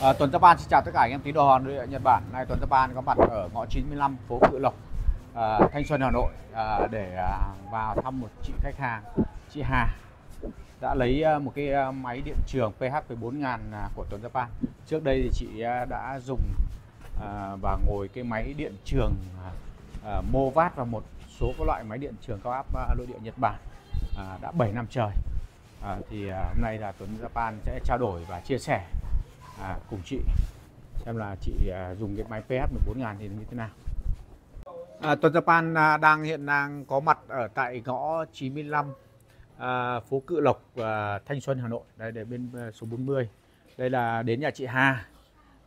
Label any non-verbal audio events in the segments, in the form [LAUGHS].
À, ờ, Tuấn Japan xin chào tất cả anh em tín đồ hòn Nhật Bản. Nay Tuấn Japan có mặt ở ngõ 95 phố Cự Lộc, à, Thanh Xuân Hà Nội à, để à, vào thăm một chị khách hàng, chị Hà đã lấy à, một cái à, máy điện trường PH 14000 của Tuấn Japan. Trước đây thì chị à, đã dùng à, và ngồi cái máy điện trường à, à, Movat và một số các loại máy điện trường cao áp à, nội địa Nhật Bản à, đã 7 năm trời. À, thì à, hôm nay là Tuấn Japan sẽ trao đổi và chia sẻ à, cùng chị xem là chị à, dùng cái máy PH 14 ngàn thì như thế nào. À, Tuần Japan à, đang hiện đang có mặt ở tại ngõ 95 à, phố Cự Lộc à, Thanh Xuân Hà Nội đây để bên à, số 40 đây là đến nhà chị Hà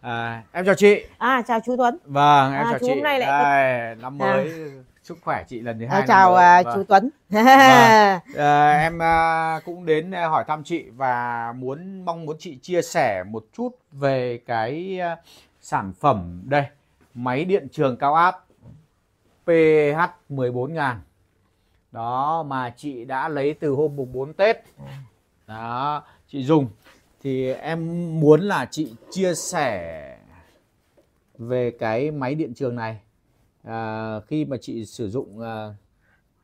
à, em chào chị à chào chú Tuấn vâng em à, chào chú chị hôm nay lại... đây, năm mới à sức khỏe chị lần thứ ờ, hai chào uh, chú vâng. Tuấn [LAUGHS] vâng. uh, em uh, cũng đến à, hỏi thăm chị và muốn mong muốn chị chia sẻ một chút về cái uh, sản phẩm đây máy điện trường cao áp PH 14000 đó mà chị đã lấy từ hôm mùng 4 Tết đó chị dùng thì em muốn là chị chia sẻ về cái máy điện trường này à, khi mà chị sử dụng à,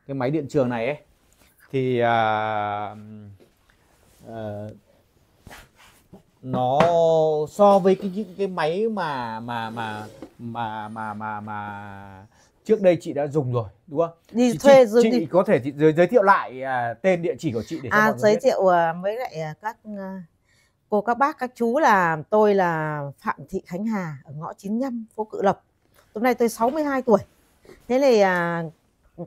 cái máy điện trường này ấy thì à, à, nó so với cái những cái máy mà mà mà mà mà mà mà trước đây chị đã dùng rồi đúng không? Đi chị, thuê chị, chị đi. có thể chị giới, giới thiệu lại à, tên địa chỉ của chị để cho à, mọi người giới biết. thiệu à, với lại à, các à, cô các bác các chú là tôi là Phạm Thị Khánh Hà ở ngõ 95 phố Cự Lộc Hôm nay tôi 62 tuổi. Thế này à,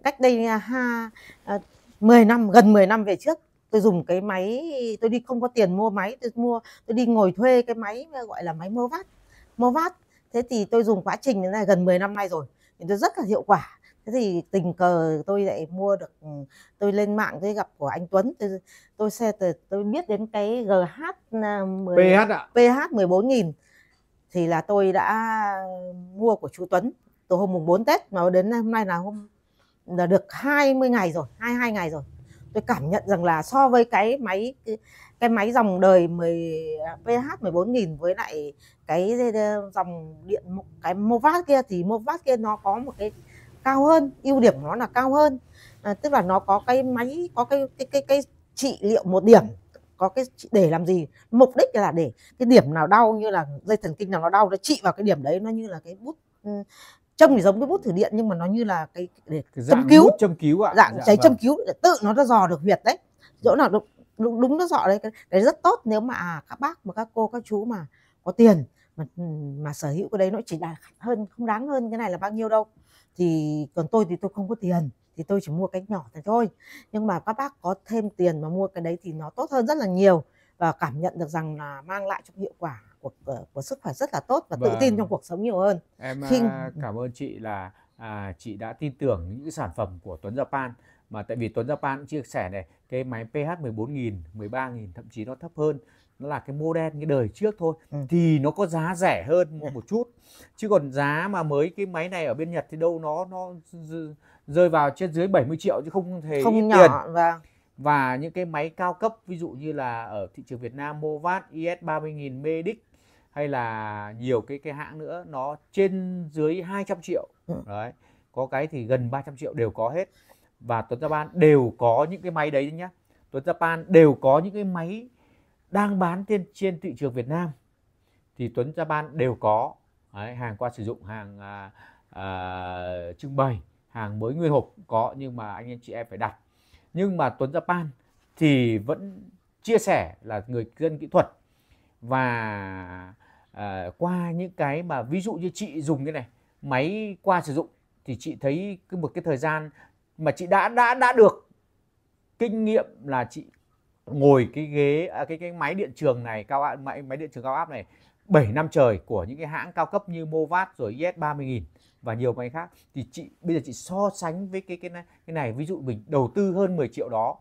cách đây à, ha, à, 10 năm, gần 10 năm về trước tôi dùng cái máy tôi đi không có tiền mua máy tôi mua tôi đi ngồi thuê cái máy gọi là máy mua vát mua vát thế thì tôi dùng quá trình này gần 10 năm nay rồi thì tôi rất là hiệu quả thế thì tình cờ tôi lại mua được ừ, tôi lên mạng tôi gặp của anh Tuấn tôi tôi xe tôi, tôi biết đến cái GH 10, à, PH ạ. PH 14.000 thì là tôi đã mua của chú Tuấn từ hôm mùng 4 Tết mà đến hôm nay là hôm là được 20 ngày rồi, 22 ngày rồi. Tôi cảm nhận rằng là so với cái máy cái, cái máy dòng đời 10 PH 14000 với lại cái ờ, dòng điện cái Movat kia thì Movat kia nó có một cái cao hơn, ưu điểm của nó là cao hơn. À, tức là nó có cái máy có cái cái cái, cái trị liệu một điểm có cái để làm gì mục đích là để cái điểm nào đau như là dây thần kinh nào nó đau nó trị vào cái điểm đấy nó như là cái bút ừ, trông thì giống cái bút thử điện nhưng mà nó như là cái để cái châm cứu châm cứu ạ dạng dạ cháy vâng. châm cứu để tự nó nó dò được huyệt đấy chỗ nào đúng, đúng, đúng nó dò đấy cái rất tốt nếu mà à, các bác và các cô các chú mà có tiền mà ừ, mà sở hữu cái đấy nó chỉ là hơn không đáng hơn cái này là bao nhiêu đâu thì còn tôi thì tôi không có tiền thì tôi chỉ mua cái nhỏ này thôi nhưng mà các bác có thêm tiền mà mua cái đấy thì nó tốt hơn rất là nhiều và cảm nhận được rằng là mang lại trong hiệu quả của, của, của sức khỏe rất là tốt và vâng. tự tin vâng. trong cuộc sống nhiều hơn em Khi... À, ừ. cảm ơn chị là à, chị đã tin tưởng những sản phẩm của Tuấn Japan mà tại vì Tuấn Japan chia sẻ này cái máy pH 14.000, 13.000 thậm chí nó thấp hơn nó là cái model cái đời trước thôi ừ. thì nó có giá rẻ hơn một, dạ. một chút chứ còn giá mà mới cái máy này ở bên Nhật thì đâu nó nó rơi vào trên dưới 70 triệu chứ không thể không ít nhỏ, tiền vâng. và những cái máy cao cấp ví dụ như là ở thị trường Việt Nam Movat IS 30.000 Medic hay là nhiều cái cái hãng nữa nó trên dưới 200 triệu ừ. đấy có cái thì gần 300 triệu đều có hết và Tuấn Japan đều có những cái máy đấy nhá Tuấn Japan đều có những cái máy đang bán trên trên thị trường Việt Nam thì Tuấn Japan đều có đấy, hàng qua sử dụng hàng à, à, trưng bày hàng mới nguyên hộp có nhưng mà anh em chị em phải đặt nhưng mà Tuấn Japan thì vẫn chia sẻ là người dân kỹ thuật và à, qua những cái mà ví dụ như chị dùng cái này máy qua sử dụng thì chị thấy cứ một cái thời gian mà chị đã đã đã được kinh nghiệm là chị ngồi cái ghế à, cái cái máy điện trường này cao áp máy máy điện trường cao áp này 7 năm trời của những cái hãng cao cấp như Movat rồi IS 30.000 và nhiều máy khác thì chị bây giờ chị so sánh với cái cái này, cái này ví dụ mình đầu tư hơn 10 triệu đó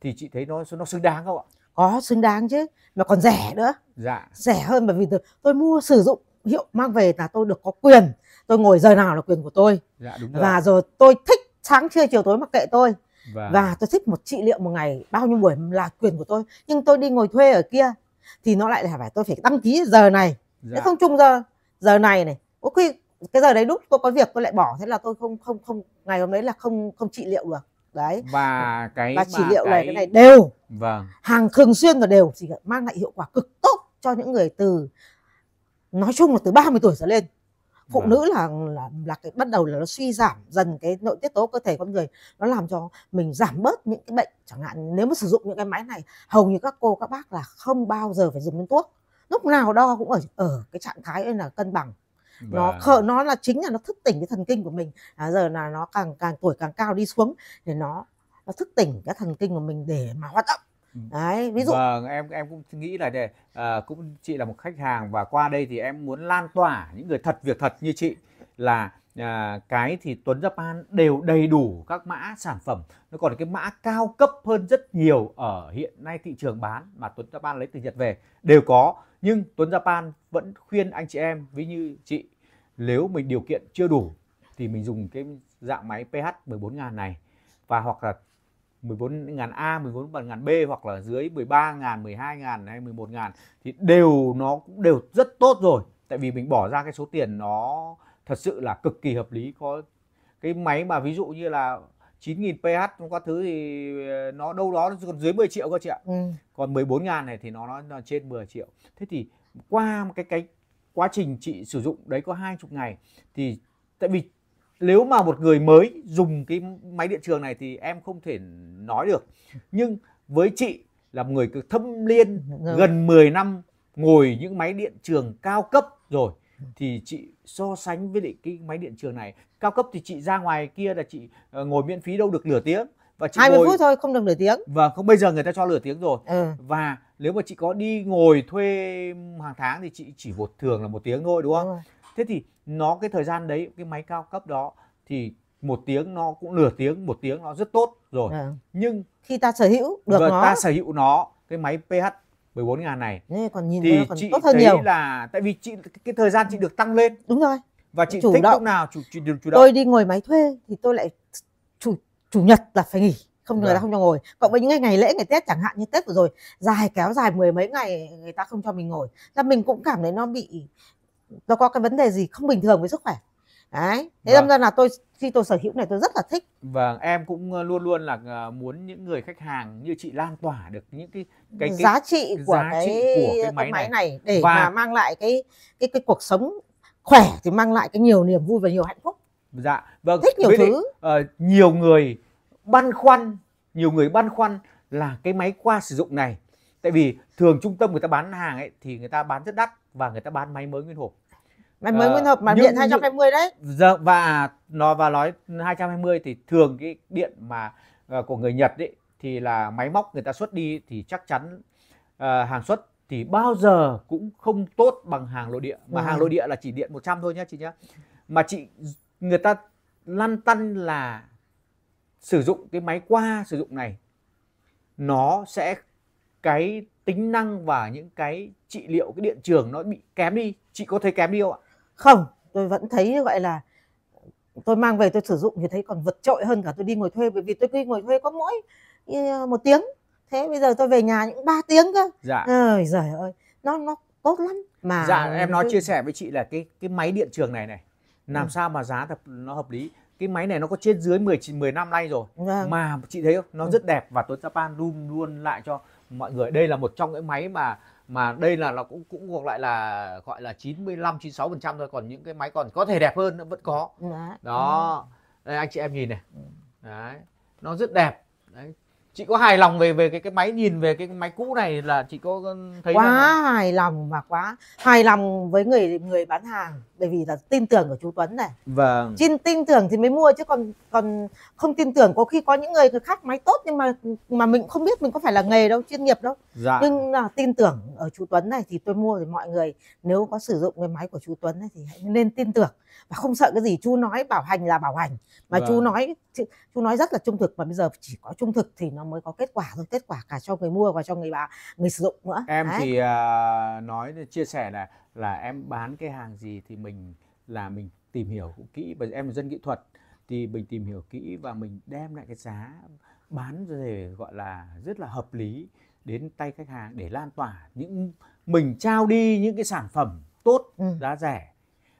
thì chị thấy nó nó xứng đáng không ạ? Có xứng đáng chứ mà còn rẻ nữa. Dạ. Rẻ hơn bởi vì tôi mua sử dụng hiệu mang về là tôi được có quyền tôi ngồi giờ nào là quyền của tôi dạ, đúng rồi. và rồi tôi thích sáng trưa chiều tối mặc kệ tôi và... và tôi thích một trị liệu một ngày bao nhiêu buổi là quyền của tôi nhưng tôi đi ngồi thuê ở kia thì nó lại là phải tôi phải đăng ký giờ này dạ. không chung giờ giờ này này có khi cái giờ đấy đúng tôi có việc tôi lại bỏ thế là tôi không không không ngày hôm đấy là không không trị liệu được đấy và cái và trị liệu này cái này đều vâng hàng thường xuyên và đều chỉ mang lại hiệu quả cực tốt cho những người từ nói chung là từ 30 tuổi trở lên phụ vâng. nữ là, là là cái bắt đầu là nó suy giảm dần cái nội tiết tố cơ thể con người nó làm cho mình giảm bớt những cái bệnh chẳng hạn nếu mà sử dụng những cái máy này hầu như các cô các bác là không bao giờ phải dùng đến thuốc lúc nào đo cũng ở ở cái trạng thái là cân bằng Vâng. nó khờ nó là chính là nó thức tỉnh cái thần kinh của mình à, giờ là nó càng càng tuổi càng cao đi xuống thì nó nó thức tỉnh cái thần kinh của mình để mà hoạt động đấy ví dụ vâng em em cũng nghĩ là để à, cũng chị là một khách hàng và qua đây thì em muốn lan tỏa những người thật việc thật như chị là à, cái thì Tuấn Japan đều đầy đủ các mã sản phẩm nó còn cái mã cao cấp hơn rất nhiều ở hiện nay thị trường bán mà Tuấn Japan lấy từ Nhật về đều có nhưng Tuấn Japan vẫn khuyên anh chị em ví như chị nếu mình điều kiện chưa đủ thì mình dùng cái dạng máy PH 14.000 này và hoặc là 14.000 A, 14.000 B hoặc là dưới 13.000, 12.000 hay 11.000 thì đều nó cũng đều rất tốt rồi. Tại vì mình bỏ ra cái số tiền nó thật sự là cực kỳ hợp lý có cái máy mà ví dụ như là 9.000 PH có thứ thì ờ, nó đâu đó nó còn dưới 10 triệu các chị ạ. Ừ. Còn 14.000 này thì nó, nó trên 10 triệu. Thế thì qua cái cái quá trình chị sử dụng đấy có hai chục ngày thì tại vì nếu mà một người mới dùng cái máy điện trường này thì em không thể nói được nhưng với chị là một người thâm liên rồi. Dạ vâng. gần 10 năm ngồi những máy điện trường cao cấp rồi thì chị so sánh với lại cái máy điện trường này cao cấp thì chị ra ngoài kia là chị ờ, ngồi miễn phí đâu được nửa tiếng và chị 20 ngồi... phút thôi không được nửa tiếng và vâng, không bây giờ người ta cho nửa tiếng rồi ừ. và nếu mà chị có đi ngồi thuê hàng tháng thì chị chỉ một thường là một tiếng thôi đúng không ừ thế thì nó cái thời gian đấy cái máy cao cấp đó thì một tiếng nó cũng nửa tiếng một tiếng nó rất tốt rồi à. nhưng khi ta sở hữu được vâng, nó ta sở hữu nó cái máy ph 14 ngàn này Ê, còn nhìn thì còn chị tốt hơn thấy nhiều. là tại vì chị cái thời gian chị được tăng lên đúng rồi và chị chủ thích động. lúc nào chủ, chủ, chủ động tôi đi ngồi máy thuê thì tôi lại chủ chủ nhật là phải nghỉ không người ta vâng. không cho ngồi cộng với những ngày, ngày lễ ngày tết chẳng hạn như tết vừa rồi dài kéo dài mười mấy ngày người ta không cho mình ngồi là mình cũng cảm thấy nó bị nó có cái vấn đề gì không bình thường với sức khỏe đấy thế vâng. ra là tôi khi tôi sở hữu này tôi rất là thích vâng em cũng ờ, luôn luôn là ờ, muốn những người khách hàng như chị lan tỏa được những cái cái, cái giá trị của giá cái, của cái máy, cái máy này. để và... mà mang lại cái cái cái cuộc sống khỏe thì mang lại cái nhiều niềm vui và nhiều hạnh phúc dạ vâng thích nhiều thứ đấy, ờ, uh, nhiều người băn khoăn nhiều người băn khoăn là cái máy qua sử dụng này tại vì thường trung tâm người ta bán hàng ấy thì người ta bán rất đắt và người ta bán máy mới nguyên hộp máy mới ờ, nguyên hộp mà nhưng, điện 220 đấy giờ dạ, và nó và nói 220 thì thường cái điện mà ờ, của người Nhật ấy thì là máy móc người ta xuất đi thì chắc chắn uh, hàng xuất thì bao giờ cũng không tốt bằng hàng nội địa mà ừ. hàng nội địa là chỉ điện 100 thôi nhá chị nhá mà chị người ta lăn tăn là sử dụng cái máy qua sử dụng này nó sẽ cái tính năng và những cái trị liệu cái điện trường nó bị kém đi chị có thấy kém đi không ạ không tôi vẫn thấy gọi là tôi mang về tôi sử dụng thì thấy còn vượt trội hơn cả tôi đi ngồi thuê bởi vì tôi đi ngồi thuê có mỗi một tiếng thế bây giờ tôi về nhà những 3 tiếng cơ dạ ơi giời ơi nó nó tốt lắm mà dạ em nói tôi... chia sẻ với chị là cái cái máy điện trường này này làm ừ. sao mà giá thật nó hợp lý cái máy này nó có trên dưới 10 10 năm nay rồi vâng. mà chị thấy không nó ừ. rất đẹp và Tuấn Japan luôn luôn lại cho mọi người đây là một trong những máy mà mà đây là nó cũng cũng ngược lại là gọi là 95 96 phần trăm thôi còn những cái máy còn có thể đẹp hơn nó vẫn có dạ. đó. Đây, anh chị em nhìn này ừ. đấy nó rất đẹp đấy chị có hài lòng về về cái cái máy nhìn về cái máy cũ này là chị có thấy quá hài lòng và quá hài lòng với người người bán hàng bởi vì là tin tưởng của chú Tuấn này vâng tin tin tưởng thì mới mua chứ còn còn không tin tưởng có khi có những người khác máy tốt nhưng mà mà mình không biết mình có phải là nghề đâu chuyên nghiệp đâu dạ. nhưng là tin tưởng ở chú Tuấn này thì tôi mua thì mọi người nếu có sử dụng cái máy của chú Tuấn này thì hãy nên tin tưởng và không sợ cái gì chú nói bảo hành là bảo hành mà vâng. chú nói chú nói rất là trung thực và bây giờ chỉ có trung thực thì nó mới có kết quả thôi. kết quả cả cho người mua và cho người bà người sử dụng nữa em Đấy. thì uh, nói chia sẻ là là em bán cái hàng gì thì mình là mình tìm hiểu cũng kỹ bởi em là dân kỹ thuật thì mình tìm hiểu kỹ và mình đem lại cái giá bán về gọi là rất là hợp lý đến tay khách hàng để lan tỏa những mình trao đi những cái sản phẩm tốt ừ. giá rẻ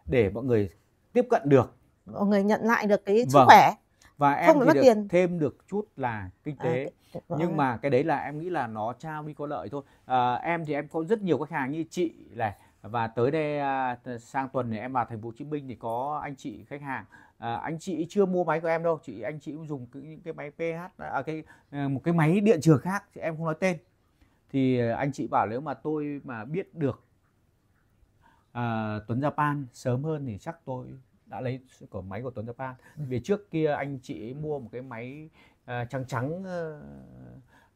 để mọi người tiếp cận được mọi người nhận lại được cái sức vâng. khỏe và em không thì được tiền. thêm được chút là kinh à, tế à, nhưng mà cái đấy là em nghĩ là nó trao đi có lợi thôi à, em thì em có rất nhiều khách hàng như chị này và tới đây à, sang tuần này em vào thành phố hồ chí minh thì có anh chị khách hàng à, anh chị chưa mua máy của em đâu chị anh chị cũng dùng những cái máy ph à, à, cái một cái máy điện trường khác thì em không nói tên thì anh chị bảo nếu mà tôi mà biết được à, tuấn japan sớm hơn thì chắc tôi đã lấy của máy của Tuấn Japan ừ. vì trước kia anh chị mua một cái máy uh, trắng trắng uh,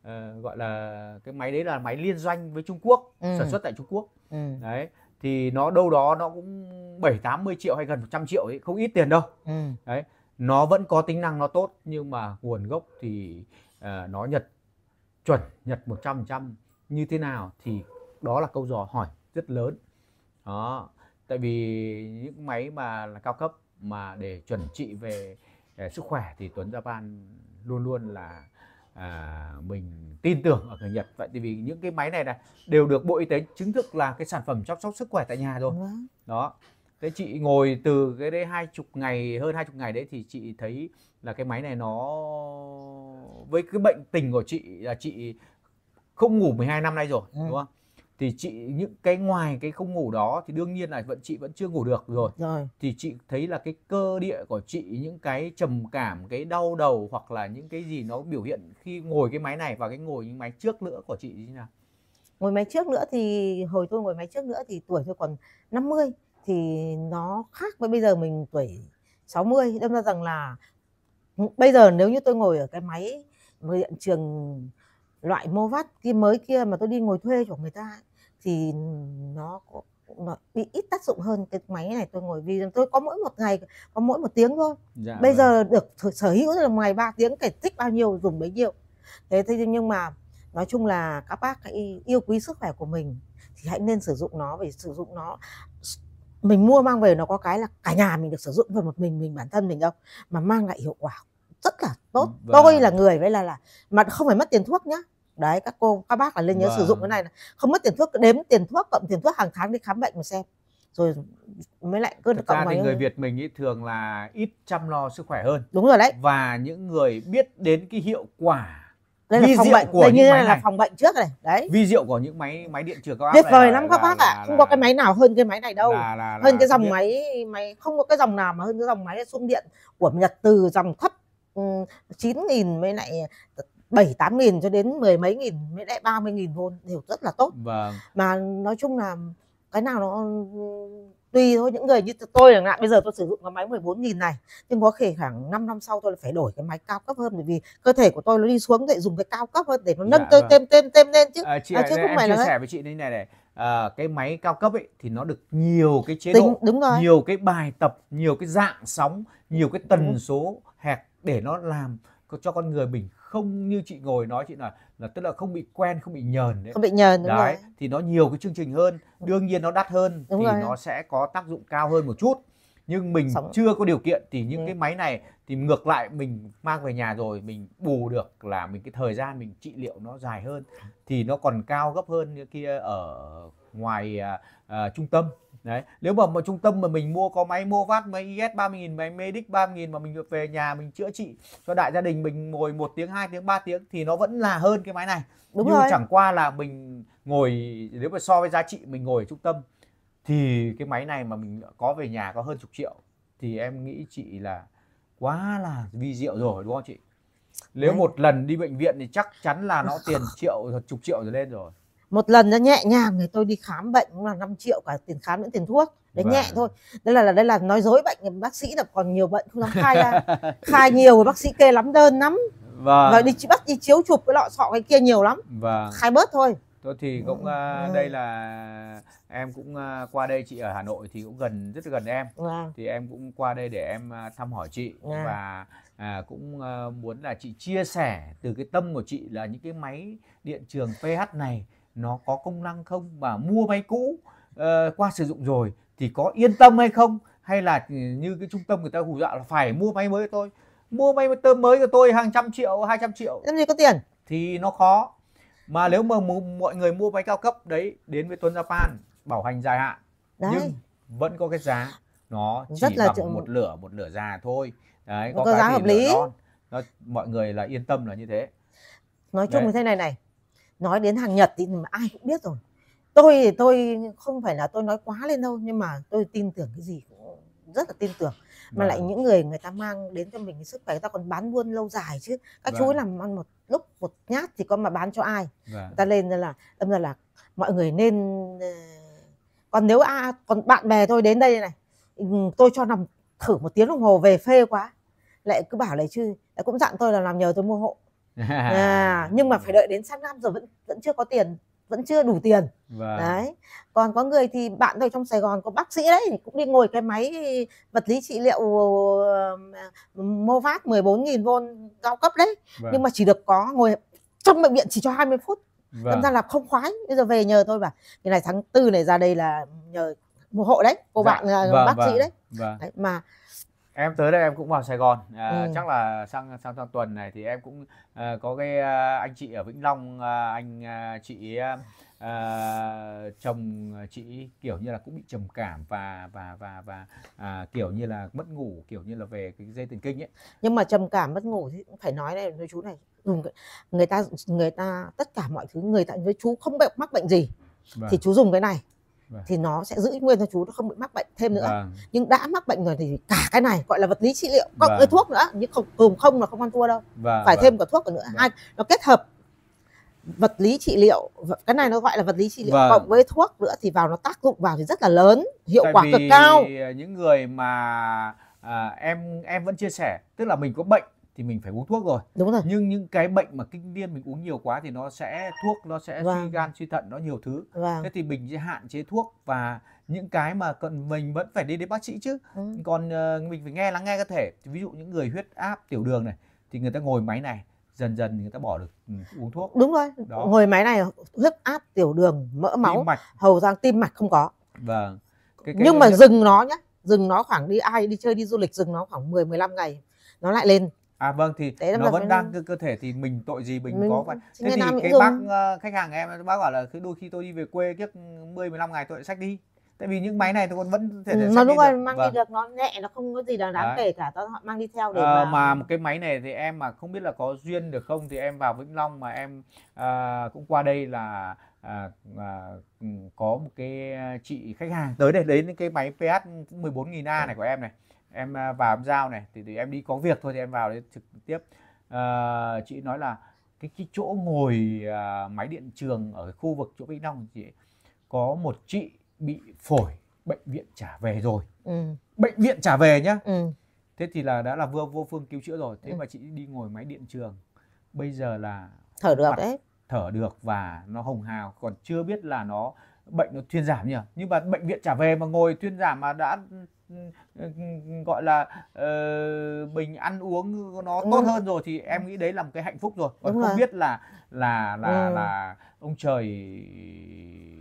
uh, gọi là cái máy đấy là máy liên doanh với Trung Quốc ừ. sản xuất tại Trung Quốc ừ. đấy thì nó đâu đó nó cũng bảy tám mươi triệu hay gần 100 triệu ấy không ít tiền đâu ừ. đấy nó vẫn có tính năng nó tốt nhưng mà nguồn gốc thì uh, nó nhật chuẩn nhật 100% như thế nào thì đó là câu dò hỏi rất lớn đó tại vì những máy mà là cao cấp mà để chuẩn trị về à, sức khỏe thì Tuấn Japan luôn luôn là à, mình tin tưởng ở người Nhật vậy thì vì những cái máy này này đều được Bộ Y tế chứng thực là cái sản phẩm chăm sóc sức khỏe tại nhà rồi đó thế chị ngồi từ cái đấy hai chục ngày hơn hai chục ngày đấy thì chị thấy là cái máy này nó với cái bệnh tình của chị là chị không ngủ 12 năm nay rồi ừ. đúng không thì chị những cái ngoài cái không ngủ đó thì đương nhiên là vẫn chị vẫn chưa ngủ được rồi. rồi thì chị thấy là cái cơ địa của chị những cái trầm cảm cái đau đầu hoặc là những cái gì nó biểu hiện khi ngồi cái máy này và cái ngồi những máy trước nữa của chị như nào ngồi máy trước nữa thì hồi tôi ngồi máy trước nữa thì tuổi tôi còn 50 thì nó khác với bây giờ mình tuổi 60 đâm ra rằng là bây giờ nếu như tôi ngồi ở cái máy hiện trường loại mô vắt kia mới kia mà tôi đi ngồi thuê của người ta thì nó nó bị ít tác dụng hơn cái máy này tôi ngồi vì tôi có mỗi một ngày có mỗi một tiếng thôi dạ, bây vâng. giờ được sở hữu là ngoài 3 tiếng kể thích bao nhiêu dùng bấy nhiêu thế thế nhưng mà nói chung là các bác hãy yêu quý sức khỏe của mình thì hãy nên sử dụng nó vì sử dụng nó mình mua mang về nó có cái là cả nhà mình được sử dụng và một mình mình bản thân mình đâu mà mang lại hiệu quả rất là tốt vâng. tôi là người với là là mà không phải mất tiền thuốc nhá đấy các cô các bác là nên nhớ vâng. sử dụng cái vâng. này không mất tiền thuốc đếm tiền thuốc cộng tiền thuốc hàng tháng đi khám bệnh mà xem rồi mới lại cứ Thực ra thì người Việt mình ý thường là ít chăm lo sức khỏe hơn đúng rồi đấy và những người biết đến cái hiệu quả đây là vi phòng bệnh của đây như là này. phòng bệnh trước này đấy vi diệu của những máy máy điện trường các bác tuyệt vời lắm các bác ạ không có cái máy nào hơn cái máy này đâu là, là, là, hơn cái dòng máy máy không có cái dòng nào mà hơn cái dòng máy xung điện của nhật từ dòng thấp chín nghìn mới lại 7 8 nghìn cho đến mười mấy nghìn mới lại 30 nghìn thôi đều rất là tốt vâng. mà nói chung là cái nào nó tùy thôi những người như tôi chẳng hạn bây giờ tôi sử dụng cái máy 14 nghìn này nhưng có thể khoảng 5 năm sau tôi phải đổi cái máy cao cấp hơn bởi vì cơ thể của tôi nó đi xuống thì dùng cái cao cấp hơn để nó nâng dạ, cơ vâng. tem tem tem lên chứ à, chị à, chứ không phải chia sẻ với chị đây này này à, cái máy cao cấp ấy thì nó được nhiều cái chế Tính, độ đúng rồi. nhiều cái bài tập nhiều cái dạng sóng nhiều cái tần ừ. số hẹp để nó làm cho con người mình không như chị ngồi nói chị là là tức là không bị quen không bị nhờn đấy. không bị nhờn đúng đấy rồi. thì nó nhiều cái chương trình hơn đương nhiên nó đắt hơn đúng thì rồi. nó sẽ có tác dụng cao hơn một chút nhưng mình Sống. chưa có điều kiện thì những ừ. cái máy này thì ngược lại mình mang về nhà rồi mình bù được là mình cái thời gian mình trị liệu nó dài hơn thì nó còn cao gấp hơn như kia ở ngoài à, à, trung tâm đấy nếu mà một trung tâm mà mình mua có máy mua vát máy is 30.000 máy medic 30.000 mà mình về nhà mình chữa trị cho đại gia đình mình ngồi một tiếng 2 tiếng 3 tiếng thì nó vẫn là hơn cái máy này Đúng nhưng rồi. chẳng qua là mình ngồi nếu mà so với giá trị mình ngồi ở trung tâm thì cái máy này mà mình có về nhà có hơn chục triệu thì em nghĩ chị là quá là vi diệu rồi đúng không chị nếu Đấy. một lần đi bệnh viện thì chắc chắn là nó tiền triệu chục triệu rồi lên rồi một lần nó nhẹ nhàng thì tôi đi khám bệnh cũng là 5 triệu cả tiền khám lẫn tiền thuốc đấy vâng. nhẹ thôi Đây là, đây là nói dối bệnh bác sĩ là còn nhiều bệnh không dám khai ra [LAUGHS] khai nhiều rồi bác sĩ kê lắm đơn lắm vâng. và đi bắt đi chiếu chụp cái lọ sọ cái kia nhiều lắm vâng. khai bớt thôi Tôi thì cũng ừ. đây là em cũng à, qua đây chị ở Hà Nội thì cũng gần rất gần em. Vâng. Thì em cũng qua đây để em à, thăm hỏi chị yeah. Dạ. và uh, cũng uh, muốn là chị chia sẻ từ cái tâm của chị là những cái máy điện trường PH này nó có công năng không mà mua máy cũ uh, qua sử dụng rồi thì có yên tâm hay không hay là ừ, như cái trung tâm người ta hù dọa là phải mua máy mới của tôi mua máy tôm mới của tôi hàng trăm triệu hai trăm triệu làm gì có tiền thì nó khó mà nếu mà mọi người mua máy cao cấp đấy đến với Tuấn Japan bảo hành dài hạn đấy. nhưng vẫn có cái giá nó chỉ Rất là bằng một lửa một lửa già thôi đấy có, cái giá hợp lý non. Nó, mọi người là yên tâm là như thế nói chung đấy. như thế này này nói đến hàng Nhật thì ai cũng biết rồi tôi thì tôi không phải là tôi nói quá lên đâu nhưng mà tôi tin tưởng cái gì cũng rất là tin tưởng mà à. lại vâng. những người người ta mang đến cho mình cái sức khỏe người ta còn bán buôn lâu dài chứ các chú ấy vâng. làm ăn một lúc một nhát thì có mà bán cho ai vâng. người ta lên là tâm ra là mọi người nên ờ, còn nếu a à, còn bạn bè tôi đến đây này ừ, tôi cho nằm thử một tiếng đồng hồ về phê quá lại cứ bảo lại chứ lại cũng dặn tôi là làm nhờ tôi mua hộ À. à, nhưng mà phải đợi đến sang năm rồi vẫn vẫn chưa có tiền vẫn chưa đủ tiền vâng. đấy còn có người thì bạn tôi trong Sài Gòn có bác sĩ đấy cũng đi ngồi cái máy vật lý trị liệu Movat 14.000 v cao cấp đấy vâng. nhưng mà chỉ được có ngồi trong bệnh viện chỉ cho 20 phút vâng. ra là không khoái bây giờ về nhờ thôi bảo cái này tháng tư này ra đây là nhờ một hộ đấy cô vâng. bạn à, vâng, bác vâng. sĩ đấy. Vâng. đấy mà em tới đây em cũng vào Sài Gòn à, ừ. chắc là sang sang sang tuần này thì em cũng à, có cái à, anh chị ở Vĩnh Long à, anh à, chị à, chồng chị kiểu như là cũng bị trầm cảm và và và và à, kiểu như là mất ngủ kiểu như là về cái dây thần kinh ấy nhưng mà trầm cảm mất ngủ thì cũng phải nói đây với chú này dùng người ta người ta tất cả mọi thứ người tại với chú không bệnh mắc bệnh gì vâng. thì chú dùng cái này Vâng. thì nó sẽ giữ nguyên cho chú nó không bị mắc bệnh thêm nữa vâng. nhưng đã mắc bệnh rồi thì cả cái này gọi là vật lý trị liệu cộng vâng. với thuốc nữa nhưng không cùng không là không ăn thua đâu vâng. phải vâng. thêm cả thuốc nữa vâng. hai nó kết hợp vật lý trị liệu cái này nó gọi là vật lý trị liệu vâng. cộng với thuốc nữa thì vào nó tác dụng vào thì rất là lớn hiệu Tại quả cực cao những người mà à, em em vẫn chia sẻ tức là mình có bệnh thì mình phải uống thuốc rồi đúng rồi nhưng những cái bệnh mà kinh niên mình uống nhiều quá thì nó sẽ thuốc nó sẽ vâng. suy gan suy thận nó nhiều thứ vâng. thế thì mình sẽ hạn chế thuốc và những cái mà cần mình vẫn phải đi đến bác sĩ chứ ừ. còn uh, mình phải nghe lắng nghe cơ thể ví dụ những người huyết áp tiểu đường này thì người ta ngồi máy này dần dần người ta bỏ được ừ, uống thuốc đúng rồi Đó. ngồi máy này huyết áp tiểu đường mỡ máu hầu ra tim mạch không có vâng cái, cái nhưng cái... mà dừng nó nhé dừng nó khoảng đi ai đi chơi đi du lịch dừng nó khoảng 10 15 ngày nó lại lên à vâng thì Đấy nó vẫn đang cơ, thể thì mình tội gì mình, mình có phải thế thì cái dùng... bác ờ, khách hàng em bác bảo là cứ đôi khi tôi đi về quê kiếp 10 15 ngày tôi lại xách đi tại vì những máy này tôi còn vẫn thể, thể nó đúng mang vâng. đi được nó nhẹ nó không có gì là đáng Đấy. kể cả tôi họ mang đi theo được ờ, mà... một cái máy này thì em mà không biết là có duyên được không thì em vào Vĩnh Long mà em à, cũng qua đây là à, à, có một cái chị khách hàng tới đây lấy cái máy PH 14.000A này của em này em à, vào em giao này thì, thì em đi có việc thôi thì em vào đấy trực tiếp à, chị nói là cái, cái chỗ ngồi à, máy điện trường ở khu vực chỗ Vĩnh Long chị có một chị bị phổi bệnh viện trả về rồi ừ. bệnh viện trả về nhá ừ. thế thì là đã là vừa vô phương cứu chữa rồi thế ừ. mà chị đi ngồi máy điện trường bây giờ là thở được đấy thở được và nó hồng hào còn chưa biết là nó bệnh nó thuyên giảm nhỉ nhưng mà bệnh viện trả về mà ngồi thuyên giảm mà đã Ừ, ừ, ừ, gọi là uh, ờ, mình ăn uống nó ừ. tốt hơn rồi thì em nghĩ đấy là một cái hạnh phúc rồi còn Đúng không rồi. biết là là là ừ. là ông trời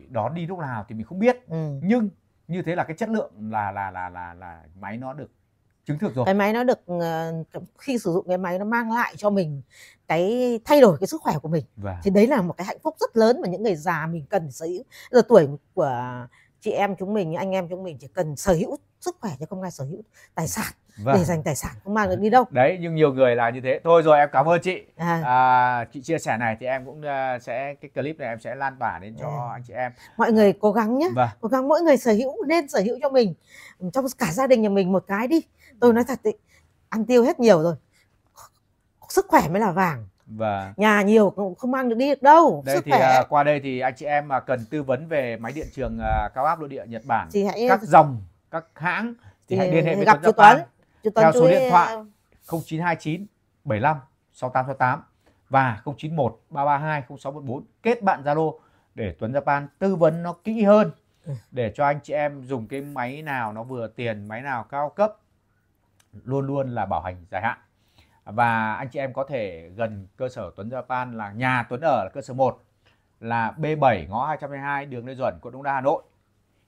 đón đi lúc nào thì mình không biết ừ. nhưng như thế là cái chất lượng là là là là là máy nó được chứng thực rồi cái máy nó được ờ, khi sử dụng cái máy nó mang lại cho mình cái thay đổi cái sức khỏe của mình và... Vâng. thì đấy là một cái hạnh phúc rất lớn mà những người già mình cần sở hữu giờ tuổi của chị em chúng mình anh em chúng mình chỉ cần sở hữu sức khỏe chứ không ai sở hữu tài sản vâng. để dành tài sản không mang được đi đâu đấy nhưng nhiều người là như thế thôi rồi em cảm ơn chị à. À, chị chia sẻ này thì em cũng à, sẽ cái clip này em sẽ lan tỏa đến cho à. anh chị em mọi người cố gắng nhé vâng. cố gắng mỗi người sở hữu nên sở hữu cho mình trong cả gia đình nhà mình một cái đi tôi nói thật ý, ăn tiêu hết nhiều rồi sức khỏe mới là vàng và nhà nhiều cũng không mang được đi được đâu đây sức thì khỏe. À, qua đây thì anh chị em mà cần tư vấn về máy điện trường à, cao áp nội địa Nhật Bản thì hãy... các dòng các hãng thì, thì hãy liên hệ với gặp Tuấn, Tuấn. Chú Tuấn theo chú số ý... điện thoại 0929 75 6868 và 091 332 0614 kết bạn Zalo để Tuấn Japan tư vấn nó kỹ hơn ừ. để cho anh chị em dùng cái máy nào nó vừa tiền máy nào cao cấp luôn luôn là bảo hành dài hạn và anh chị em có thể gần cơ sở Tuấn Japan là nhà Tuấn ở là cơ sở 1 là B7 ngõ 222 đường Lê Duẩn, quận Đống Đa, Hà Nội.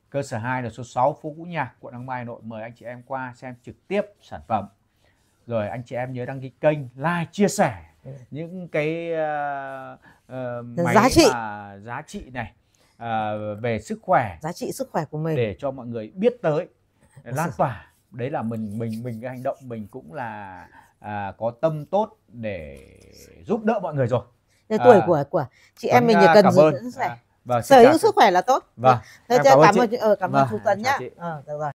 Cơ sở 2 là số 6 phố Cũ Nhạc, quận Đống Mai Hà Nội. Mời anh chị em qua xem trực tiếp sản phẩm. Rồi anh chị em nhớ đăng ký kênh, like, chia sẻ những cái uh, uh, máy giá trị mà giá trị này uh, về sức khỏe, giá trị sức khỏe của mình để cho mọi người biết tới, lan tỏa. Đấy là mình mình mình cái hành động mình cũng là à, có tâm tốt để giúp đỡ mọi người rồi Thế tuổi à, của của chị em mình à, thì cần giữ sức khỏe à, vâng, sở hữu sức khỏe là tốt vâng thế à, cảm, cảm ơn chị, ờ, cảm ơn chú vâng, tuấn nhá ờ, được rồi